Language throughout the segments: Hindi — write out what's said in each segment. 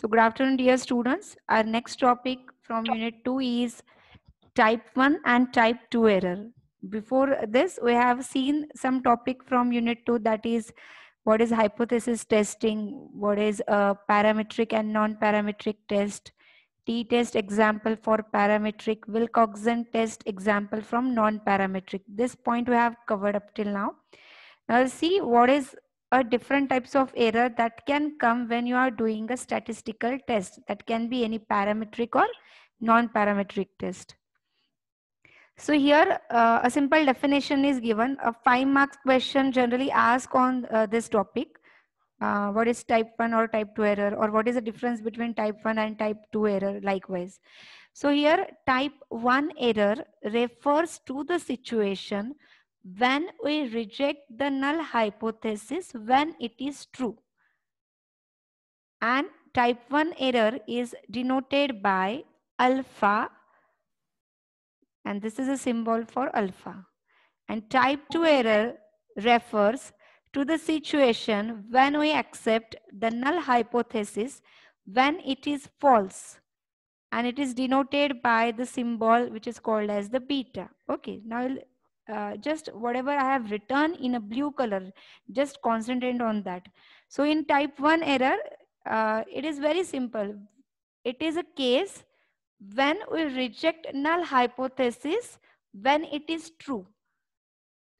So good afternoon, dear students. Our next topic from unit 2 is type 1 and type 2 error. Before this, we have seen some topic from unit 2 that is what is hypothesis testing, what is a parametric and non-parametric test, t-test example for parametric, Wilcoxon test example from non-parametric. This point we have covered up till now. Now see what is or different types of error that can come when you are doing a statistical test that can be any parametric or non-parametric test. So here uh, a simple definition is given. A five marks question generally asked on uh, this topic. Uh, what is type 1 or type 2 error or what is the difference between type 1 and type 2 error likewise. So here type 1 error refers to the situation when we reject the null hypothesis when it is true. And type 1 error is denoted by alpha and this is a symbol for alpha. And type 2 error refers to the situation when we accept the null hypothesis when it is false and it is denoted by the symbol which is called as the beta. Okay, now just whatever I have written in a blue color, just concentrate on that. So in type 1 error, uh, it is very simple. It is a case when we reject null hypothesis when it is true.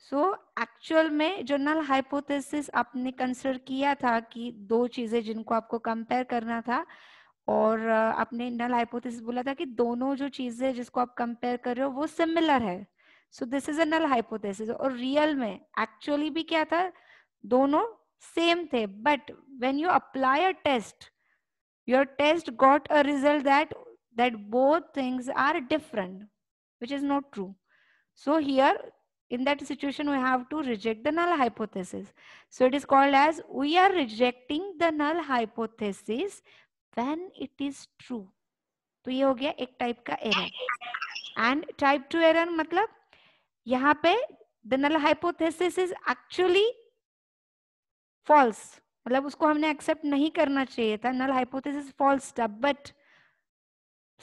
So so, actual में जो नल हाइपोथेसिस आपने कंसिडर किया था कि दो चीजें जिनको आपको कंपेयर करना था और आपने नल हाइपोथेसिस बोला था कि दोनों जो चीजें जिसको आप कंपेयर कर रहे हो वो सिमिलर है so this is a null hypothesis और रियल में एक्चुअली भी क्या था दोनों सेम थे but when you apply a test your test got a result that that both things are different, which is not true. So here, in that situation, we have to reject the null hypothesis. So it is called as we are rejecting the null hypothesis when it is true. तो ye हो गया एक टाइप का error and type two error यहां पे the null hypothesis is actually false मतलब उसको हमने एक्सेप्ट नहीं करना चाहिए था नल हाइपोथेसिस फॉल्स था but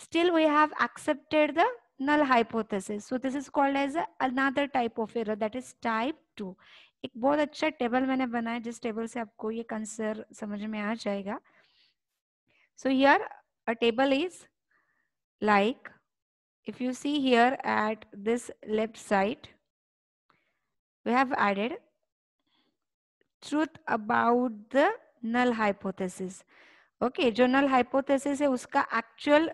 still we have accepted the null hypothesis so this is called as another type of error that is type 2 एक बहुत अच्छा टेबल मैंने बनाया जिस टेबल से आपको ये कंसर समझ में आ जाएगा so here a table is like if you see here at this left side, we have added truth about the null hypothesis. Okay okay, जो नल हाइपोथेसिस है उसका एक्चुअल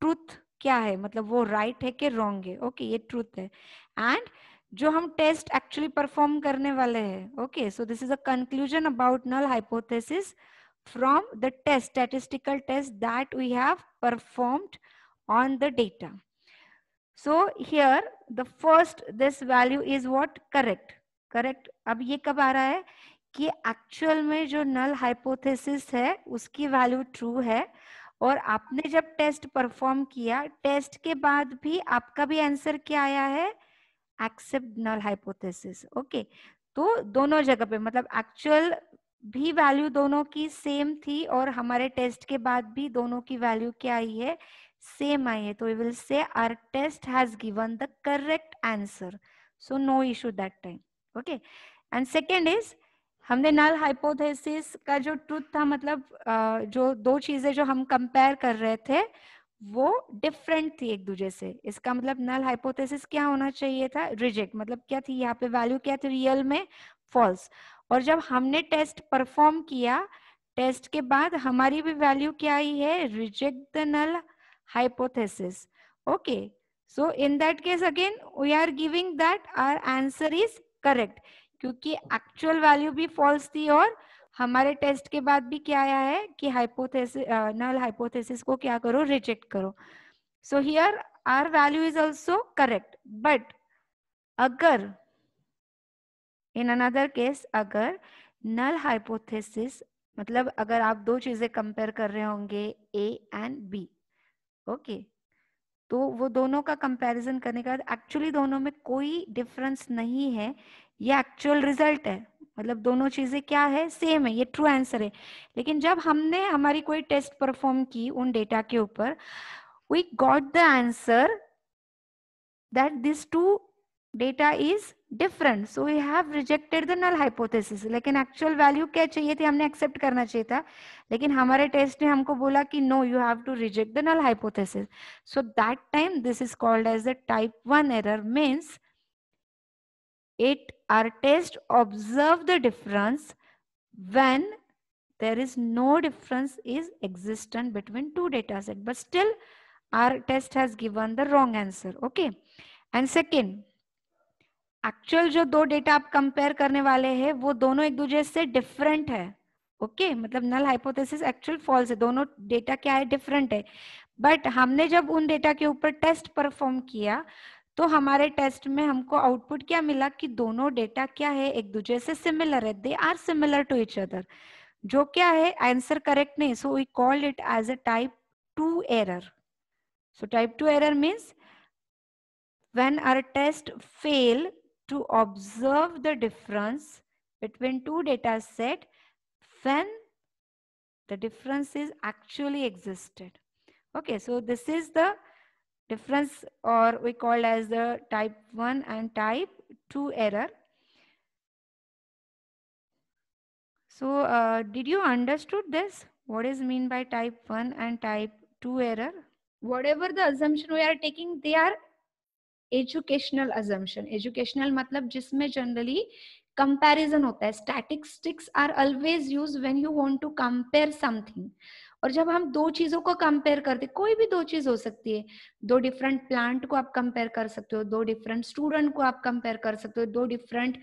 ट्रूथ क्या है मतलब वो राइट right है कि रॉन्ग है ओके okay, ये ट्रूथ है एंड जो हम टेस्ट एक्चुअली परफॉर्म करने वाले हैं okay so this is a conclusion about null hypothesis from the test statistical test that we have performed on the data. So here the first this value is what correct correct अब ये कब आ रहा है कि एक्चुअल में जो नल हाइपोथेसिस है उसकी वैल्यू ट्रू है और आपने जब टेस्ट परफॉर्म किया टेस्ट के बाद भी आपका भी आंसर क्या आया है एक्सेप्ट नल हाइपोथेसिस ओके तो दोनों जगह पे मतलब एक्चुअल भी वैल्यू दोनों की सेम थी और हमारे टेस्ट के बाद भी दोनों की वैल्यू क्या आई है आई है तो we will say our test has given the correct answer so no issue that time okay and second is हमने नल हाइपोथेसिस का जो ट्रुथ था मतलब जो दो चीजें जो हम कंपेयर कर रहे थे वो डिफरेंट थी एक दूसरे से इसका मतलब नल हाइपोथेसिस क्या होना चाहिए था रिजेक्ट मतलब क्या थी यहाँ पे वैल्यू क्या थी रियल में फॉल्स और जब हमने टेस्ट परफॉर्म किया टेस्ट के बाद हमारी भी वैल्यू क्या आई है reject the null hypothesis okay so in that case again we are giving that our answer is correct क्योंकि एक्चुअल वैल्यू भी फॉल्स थी और हमारे टेस्ट के बाद भी क्या आया है कि हाइपोथेसिस नल हाइपोथेसिस को क्या करो रिजेक्ट करो so here our value is also correct but अगर इन अनदर केस अगर नल हाइपोथेसिस मतलब अगर आप दो चीजें कंपेयर कर रहे होंगे ए एंड बी ओके तो वो दोनों का कंपैरिजन करने के बाद एक्चुअली दोनों में कोई डिफरेंस नहीं है ये एक्चुअल रिजल्ट है मतलब दोनों चीजें क्या है सेम है ये ट्रू आंसर है लेकिन जब हमने हमारी कोई टेस्ट परफॉर्म की उन डेटा के ऊपर we got the answer that this two data is different so we have rejected the null hypothesis लेकिन actual value क्या चाहिए थी हमने accept करना चाहिए था लेकिन हमारे test ने हमको बोला कि no you have to reject the null hypothesis so that time this is called as a type 1 error means it our test observe the difference when there is no difference is existent between two data set but still our test has given the wrong answer okay and second actual जो दो डेटा आप कंपेयर करने वाले हैं वो दोनों एक दूसरे से डिफरेंट है ओके okay? मतलब नल हाइपोथेसिस एक्चुअल फॉल्स है दोनों डेटा क्या है डिफरेंट है बट हमने जब उन डेटा के ऊपर टेस्ट परफॉर्म किया तो हमारे टेस्ट में हमको आउटपुट क्या मिला कि दोनों डेटा क्या है एक दूसरे से सिमिलर है they are similar to each other जो क्या है आंसर करेक्ट नहीं so we called it as a type two error so type two error means when our test fail to observe the difference between two data set when the difference is actually existed. Okay, so this is the difference or we call as the type 1 and type 2 error. So uh, did you understood this? What is mean by type 1 and type 2 error? Whatever the assumption we are taking, they are educational अजम्पन एजुकेशनल मतलब जिसमें जनरली कंपैरिजन होता है statistics are always use when you want to compare something और जब हम दो चीजों को कंपेयर करते कोई भी दो चीज हो सकती है दो डिफरेंट प्लांट को आप कंपेयर कर सकते हो दो डिफरेंट स्टूडेंट को आप कंपेयर कर सकते हो दो डिफरेंट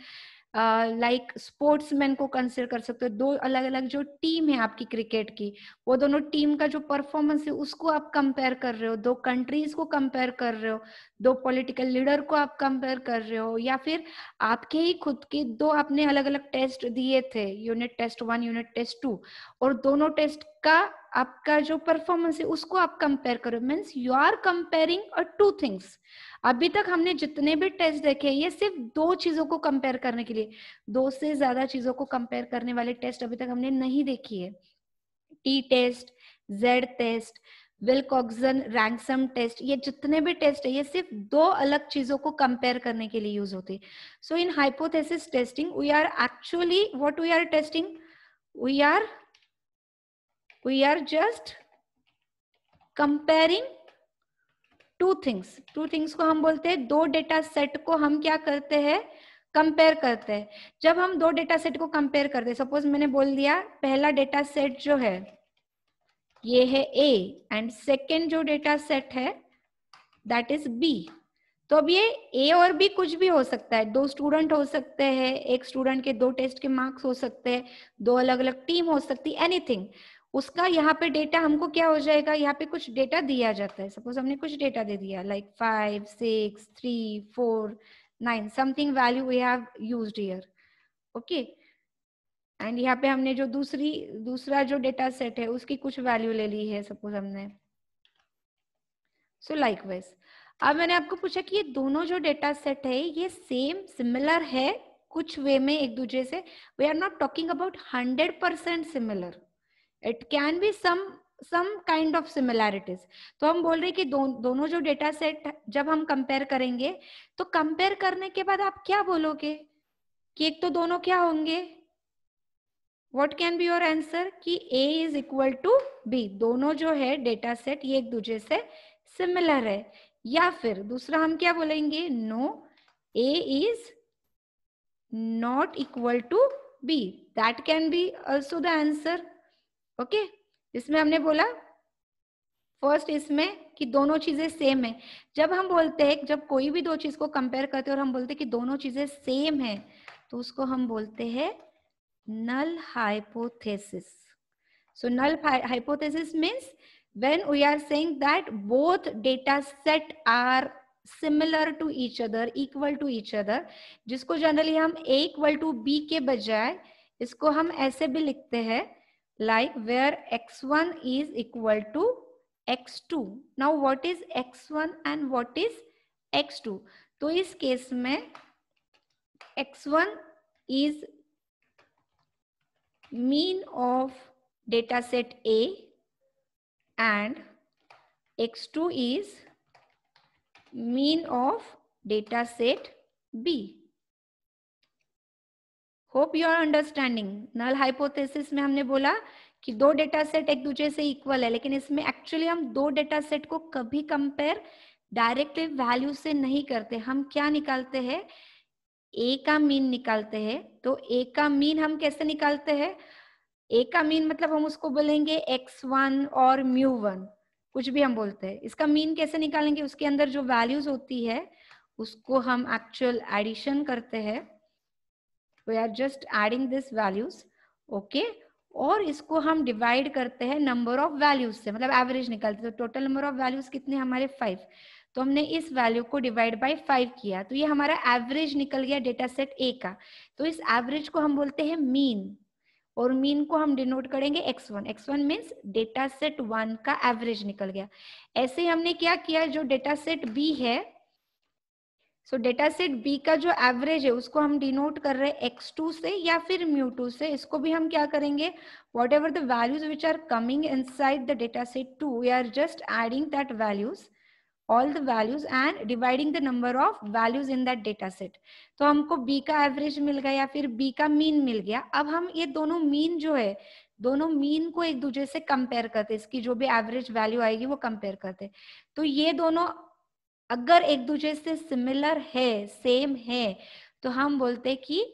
लाइक स्पोर्ट्समैन को कंसिडर कर सकते हो दो अलग अलग जो टीम है आपकी क्रिकेट की वो दोनों टीम का जो परफॉर्मेंस है उसको आप कंपेयर कर रहे हो दो कंट्रीज को कंपेयर कर रहे हो दो पॉलिटिकल लीडर को आप कंपेयर कर रहे हो या फिर आपके ही खुद के दो आपने अलग अलग टेस्ट दिए थे unit test one unit test two और दोनों टेस्ट का आपका जो परफॉर्मेंस है उसको आप कंपेयर करो means you are comparing two things अभी तक हमने जितने भी टेस्ट देखे ये सिर्फ दो चीजों को कंपेयर करने के लिए दो से ज्यादा चीजों को कंपेयर करने वाले टेस्ट अभी तक हमने नहीं देखी है T test Z test Wilcoxon rank sum test ये जितने भी टेस्ट है ये सिर्फ दो अलग चीजों को कंपेयर करने के लिए यूज होते हैं so in hypothesis testing we are actually what we are testing we are we are just comparing two things two things को हम बोलते हैं दो डेटा सेट को हम क्या करते हैं कंपेयर करते हैं जब हम दो डेटा सेट को कंपेयर करते हैं सपोज मैंने बोल दिया पहला डेटा सेट जो है ये है ए एंड सेकेंड जो डेटा सेट है दैट इज बी तो अब ये ए और बी कुछ भी हो सकता है दो स्टूडेंट हो सकते हैं एक स्टूडेंट के दो टेस्ट के मार्क्स हो सकते हैं दो अलग अलग टीम हो सकती है एनीथिंग उसका यहाँ पे डेटा हमको क्या हो जाएगा यहाँ पे कुछ डेटा दिया जाता है सपोज हमने कुछ डेटा दे दिया like five six three four nine something value we have used here okay and यहाँ पे हमने जो दूसरी दूसरा जो डेटा सेट है उसकी कुछ वैल्यू ले ली है सपोज हमने सो लाइक वाइज अब मैंने आपको पूछा कि ये दोनों जो डेटा सेट है ये सेम सिमिलर है कुछ वे में एक दूसरे से we are not talking about hundred percent similar it can be some some kind of similarities तो हम बोल रहे हैं कि दो, दोनों जो डेटा सेट जब हम कंपेयर करेंगे तो कंपेयर करने के बाद आप क्या बोलोगे कि एक तो दोनों क्या होंगे what can be your answer कि A is equal to B दोनों जो है डेटा सेट ये एक दूसरे से सिमिलर है या फिर दूसरा हम क्या बोलेंगे no A is not equal to B that can be also the answer okay okay? हमने बोला फर्स्ट इसमें कि दोनों चीजें सेम है जब हम बोलते हैं जब कोई भी दो चीज को कंपेयर करते हैं और हम बोलते हैं कि दोनों चीजें सेम है तो उसको हम बोलते हैं null hypothesis so null hypothesis means when we are saying that both data set are similar to each other equal to each other जिसको जनरली हम एक्वल टू बी के बजाय इसको हम ऐसे भी लिखते हैं like where x1 is equal to x2. Now what is x1 and what is x2? this case, case x x1 is mean of data set A and x2 is mean of data set B. Hope you are understanding null hypothesis में हमने बोला कि दो डेटा सेट एक दूसरे से इक्वल है लेकिन इसमें एक्चुअली हम दो डेटा सेट को कभी कंपेयर डायरेक्टली वैल्यू से नहीं करते हम क्या निकालते हैं ए का मीन निकालते हैं तो ए का मीन हम कैसे निकालते हैं ए का मीन मतलब हम उसको बोलेंगे एक्स वन और म्यू वन कुछ भी हम बोलते हैं इसका मीन कैसे निकालेंगे उसके अंदर जो वैल्यूज होती है उसको हम एक्चुअल एडिशन करते हैं we are just adding this values okay और इसको हम डिवाइड करते हैं नंबर ऑफ वैल्यूज से मतलब एवरेज निकलते हैं तो टोटल नंबर ऑफ वैल्यूज कितने हमारे फाइव तो हमने इस वैल्यू को डिवाइड बाय फाइव किया तो ये हमारा एवरेज निकल गया डेटा सेट ए का तो इस एवरेज को हम बोलते हैं मीन और मीन को हम डिनोट करेंगे x1 x1 X one means data set one का एवरेज निकल गया ऐसे हमने क्या किया जो डेटा सेट बी है सो डेटा सेट बी का जो एवरेज है उसको हम डिनोट कर रहे हैं एक्स टू से या फिर म्यू टू से इसको भी हम क्या करेंगे whatever the values which are coming inside the data set two we are just adding that values all the values and dividing the number of values in that data set तो हमको बी का एवरेज मिल गया या फिर बी का मीन मिल गया अब हम ये दोनों मीन जो है दोनों मीन को एक दूसरे से कंपेयर करते इसकी जो भी एवरेज वैल्यू आएगी वो कंपेयर करते तो ये दोनों अगर एक दूसरे से सिमिलर है सेम है तो हम बोलते कि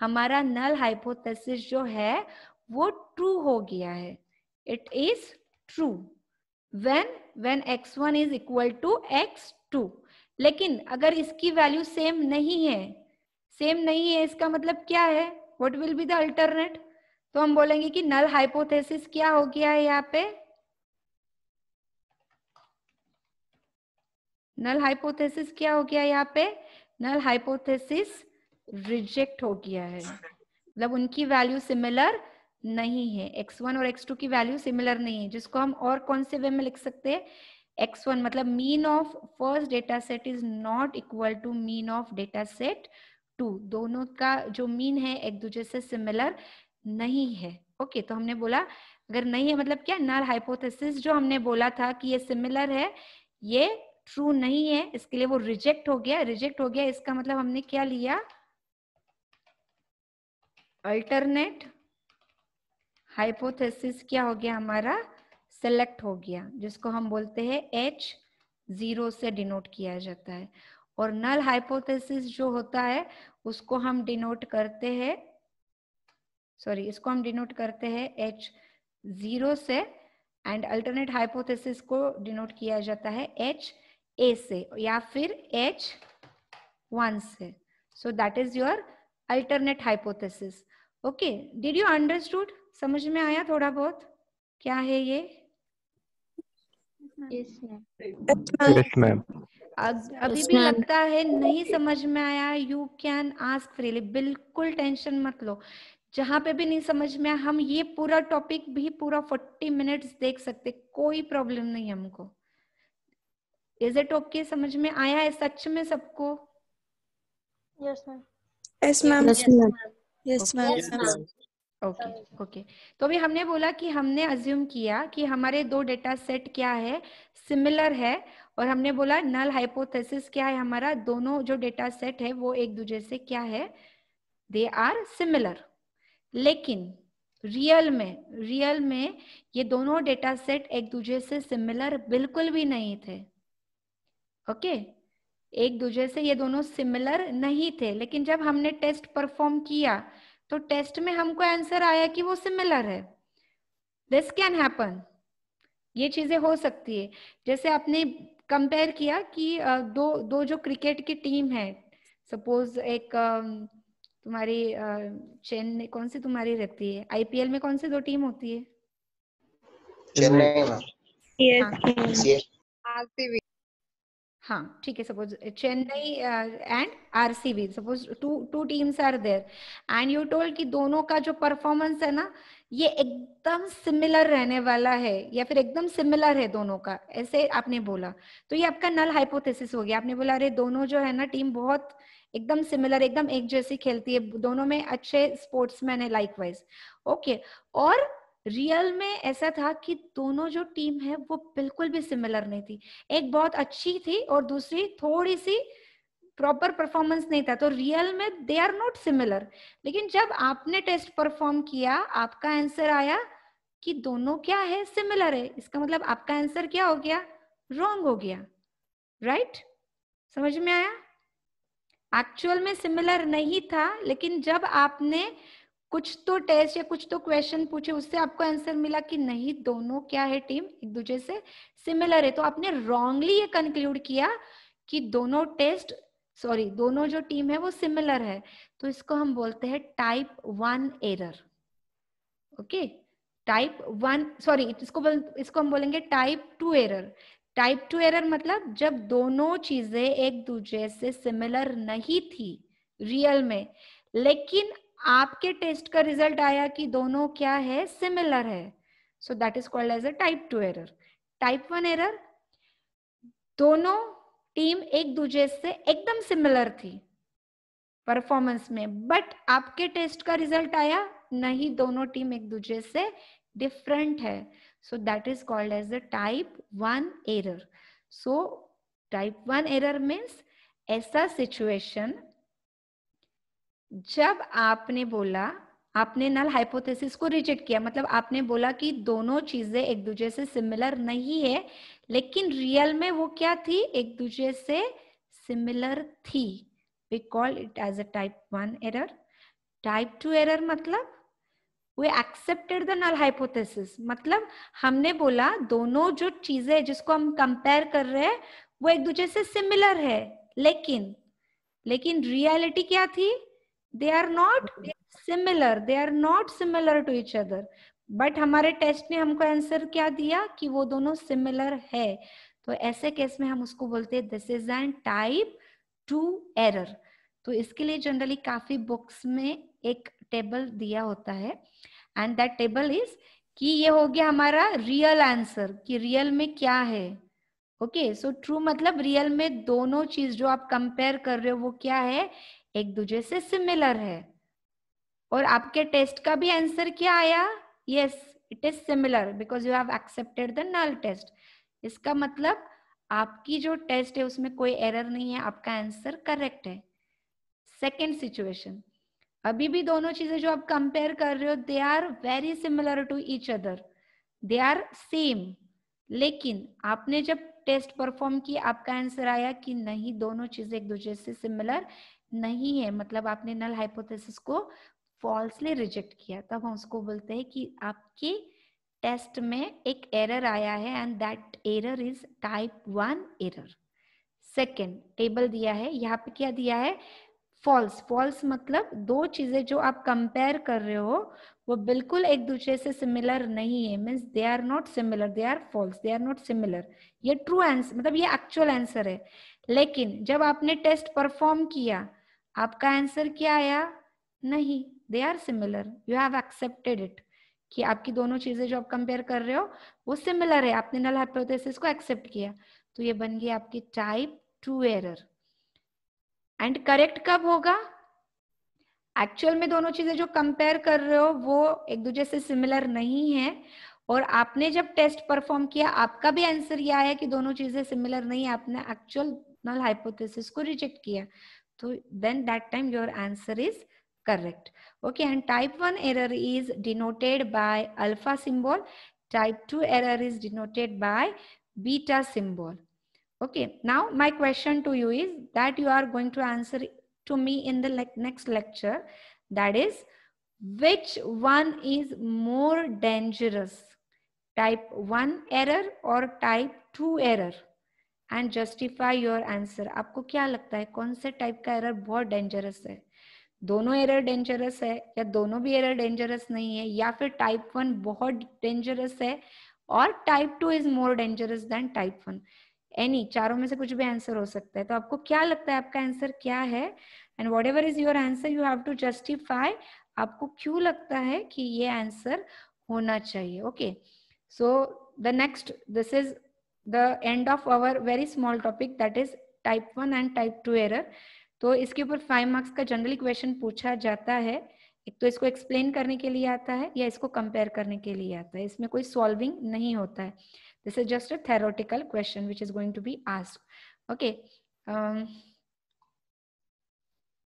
हमारा नल हाइपोथेसिस जो है वो ट्रू हो गया है it is true when when x one is equal to x two लेकिन अगर इसकी वैल्यू सेम नहीं है सेम नहीं है इसका मतलब क्या है what will be the alternate तो हम बोलेंगे कि नल हाइपोथेसिस क्या हो गया है यहाँ पे नल हाइपोथेसिस क्या हो गया यहाँ पे नल हाइपोथेसिस रिजेक्ट हो गया है मतलब उनकी वैल्यू सिमिलर नहीं है x1 और x2 की वैल्यू सिमिलर नहीं है जिसको हम और कौन से वे में लिख सकते हैं x1 मतलब mean of first data set is not equal to mean of data set two दोनों का जो मीन है एक दूसरे से सिमिलर नहीं है ओके okay, तो हमने बोला अगर नहीं है मतलब क्या नल हाइपोथेसिस जो हमने बोला था कि ये सिमिलर है ये ट्रू नहीं है इसके लिए वो रिजेक्ट हो गया रिजेक्ट हो गया इसका मतलब हमने क्या लिया अल्टरनेट हाइपोथेसिस क्या हो गया हमारा सेलेक्ट हो गया जिसको हम बोलते हैं एच जीरो से डिनोट किया जाता है और नल हाइपोथेसिस जो होता है उसको हम डिनोट करते हैं सॉरी इसको हम डिनोट करते हैं एच जीरो से एंड अल्टरनेट हाइपोथेसिस को डिनोट किया जाता है एच ए से या फिर एच वन से so that is your alternate hypothesis okay did you understood समझ में आया थोड़ा बहुत क्या है ये yes, yes, अभी भी लगता है नहीं समझ में आया यू कैन आस्क फ्रीली बिल्कुल टेंशन मत लो जहां पे भी नहीं समझ में आया हम ये पूरा टॉपिक भी पूरा फोर्टी मिनट्स देख सकते कोई प्रॉब्लम नहीं हमको इज इट ओके समझ में आया है सच में सबको yes ma'am yes ma'am yes ma'am okay okay तो अभी हमने बोला कि हमने अज्यूम किया कि हमारे दो डेटा सेट क्या है सिमिलर है और हमने बोला नल हाइपोथेसिस क्या है हमारा दोनों जो डेटा सेट है वो एक दूसरे से क्या है दे आर सिमिलर लेकिन रियल में रियल में ये दोनों डेटा सेट एक दूसरे से सिमिलर बिल्कुल भी नहीं थे ओके okay? एक दूसरे से ये दोनों सिमिलर नहीं थे लेकिन जब हमने टेस्ट परफॉर्म किया तो टेस्ट में हमको आंसर आया कि वो सिमिलर है दिस कैन हैपन ये चीजें हो सकती है जैसे आपने कंपेयर किया कि दो दो जो क्रिकेट की टीम है सपोज एक तुम्हारी चेन्नई कौन सी तुम्हारी रहती है आईपीएल में कौन सी दो टीम होती है चेन्नई में हाँ। हाँ ठीक है suppose Chennai and RCB suppose two two teams are there and you told कि दोनों का जो परफॉर्मेंस है ना ये एकदम सिमिलर रहने वाला है या फिर एकदम सिमिलर है दोनों का ऐसे आपने बोला तो ये आपका नल हाइपोथेसिस हो गया आपने बोला अरे दोनों जो है ना टीम बहुत एकदम सिमिलर एकदम एक जैसी खेलती है दोनों में अच्छे स्पोर्ट्समैन है लाइक वाइज ओके और रियल में ऐसा था कि दोनों जो टीम है वो बिल्कुल भी सिमिलर नहीं थी एक बहुत अच्छी थी और दूसरी थोड़ी सी प्रॉपर परफॉर्मेंस नहीं था तो रियल में दे आर नॉट सिमिलर लेकिन जब आपने टेस्ट परफॉर्म किया आपका आंसर आया कि दोनों क्या है सिमिलर है इसका मतलब आपका आंसर क्या हो गया रॉन्ग हो गया राइट right? समझ में आया एक्चुअल में सिमिलर नहीं था लेकिन जब आपने कुछ तो टेस्ट या कुछ तो क्वेश्चन पूछे उससे आपको आंसर मिला कि नहीं दोनों क्या है टीम एक दूसरे से सिमिलर है तो आपने रॉन्गली ये कंक्लूड किया कि दोनों टेस्ट सॉरी दोनों जो टीम है वो सिमिलर है तो इसको हम बोलते हैं type one error okay type one sorry इसको बोल इसको हम बोलेंगे type two error type two error मतलब जब दोनों चीजें एक दूसरे से सिमिलर नहीं थी रियल में लेकिन आपके टेस्ट का रिजल्ट आया कि दोनों क्या है सिमिलर है so that is called as a type two error type one error दोनों टीम एक दूसरे से एकदम सिमिलर थी परफॉर्मेंस में बट आपके टेस्ट का रिजल्ट आया नहीं दोनों टीम एक दूसरे से डिफरेंट है so that is called as a type one error so type one error means ऐसा सिचुएशन जब आपने बोला आपने नल हाइपोथेसिस को रिजेक्ट किया मतलब आपने बोला कि दोनों चीजें एक दूसरे से सिमिलर नहीं है लेकिन रियल में वो क्या थी एक दूसरे से सिमिलर थी we call it as a type one error type two error मतलब they accepted the null hypothesis मतलब हमने बोला दोनों जो चीजें जिसको हम कंपेयर कर रहे हैं वो एक दूसरे से सिमिलर है लेकिन लेकिन रियलिटी क्या थी they are not similar they are not similar to each other but हमारे टेस्ट ने हमको आंसर क्या दिया कि वो दोनों सिमिलर है तो ऐसे केस में हम उसको बोलते हैं this is an type two error तो इसके लिए जनरली काफी बुक्स में एक टेबल दिया होता है एंड दैट टेबल इज कि ये हो गया हमारा रियल आंसर कि रियल में क्या है ओके सो ट्रू मतलब रियल में दोनों चीज जो आप कंपेयर कर रहे हो वो क्या है एक दूसरे से सिमिलर है और आपके टेस्ट का भी आंसर क्या आया yes it is similar because you have accepted the null test इसका मतलब आपकी जो टेस्ट है उसमें कोई एरर नहीं है आपका आंसर करेक्ट है सेकेंड सिचुएशन अभी भी दोनों चीजें जो आप कंपेयर कर रहे हो they are very similar to each other they are same लेकिन आपने जब टेस्ट परफॉर्म किया आपका आंसर आया कि नहीं दोनों चीजें एक दूसरे से सिमिलर नहीं है मतलब आपने नल हाइपोथेसिस को फॉल्सली रिजेक्ट किया तब हम उसको बोलते हैं कि आपके टेस्ट में एक एरर आया है and that error is type one error second table दिया है यहाँ पे क्या दिया है फॉल्स फॉल्स मतलब दो चीजें जो आप कंपेयर कर रहे हो वो बिल्कुल एक दूसरे से सिमिलर नहीं है means they are not similar they are false they are not similar ये ट्रू आंसर मतलब ये एक्चुअल आंसर है लेकिन जब आपने टेस्ट परफॉर्म किया आपका आंसर क्या आया नहीं they are similar you have accepted it कि आपकी दोनों चीजें जो आप कंपेयर कर रहे हो वो सिमिलर है आपने नल हाइपोथेसिस को एक्सेप्ट किया तो ये बन गई आपकी type two error and correct कब होगा एक्चुअल में दोनों चीजें जो कंपेयर कर रहे हो वो एक दूसरे से सिमिलर नहीं है और आपने जब टेस्ट परफॉर्म किया आपका भी आंसर यह आया कि दोनों चीजें सिमिलर नहीं है आपने एक्चुअल नल हाइपोथेसिस को रिजेक्ट किया So then that time your answer is correct. Okay, and type 1 error is denoted by alpha symbol. Type 2 error is denoted by beta symbol. Okay, now my question to you is that you are going to answer to me in the le next lecture. That is, which one is more dangerous? Type 1 error or type 2 error? And justify your answer आपको क्या लगता है कौन से टाइप का एरर बहुत डेंजरस है दोनों एरर डेंजरस है या दोनों भी एरर डेंजरस नहीं है या फिर टाइप वन बहुत डेंजरस है और type two is more dangerous than type one any चारों में से कुछ भी आंसर हो सकता है तो आपको क्या लगता है आपका आंसर क्या है and whatever is your answer you have to justify आपको क्यों लगता है कि ये आंसर होना चाहिए okay so the next this is the end of our very small topic that is type one and type two error तो इसके ऊपर फाइव मार्क्स का जनरली क्वेश्चन पूछा जाता है एक तो इसको एक्सप्लेन करने के लिए आता है या इसको कंपेयर करने के लिए आता है इसमें कोई सॉल्विंग नहीं होता है this is just a theoretical question which is going to be ask okay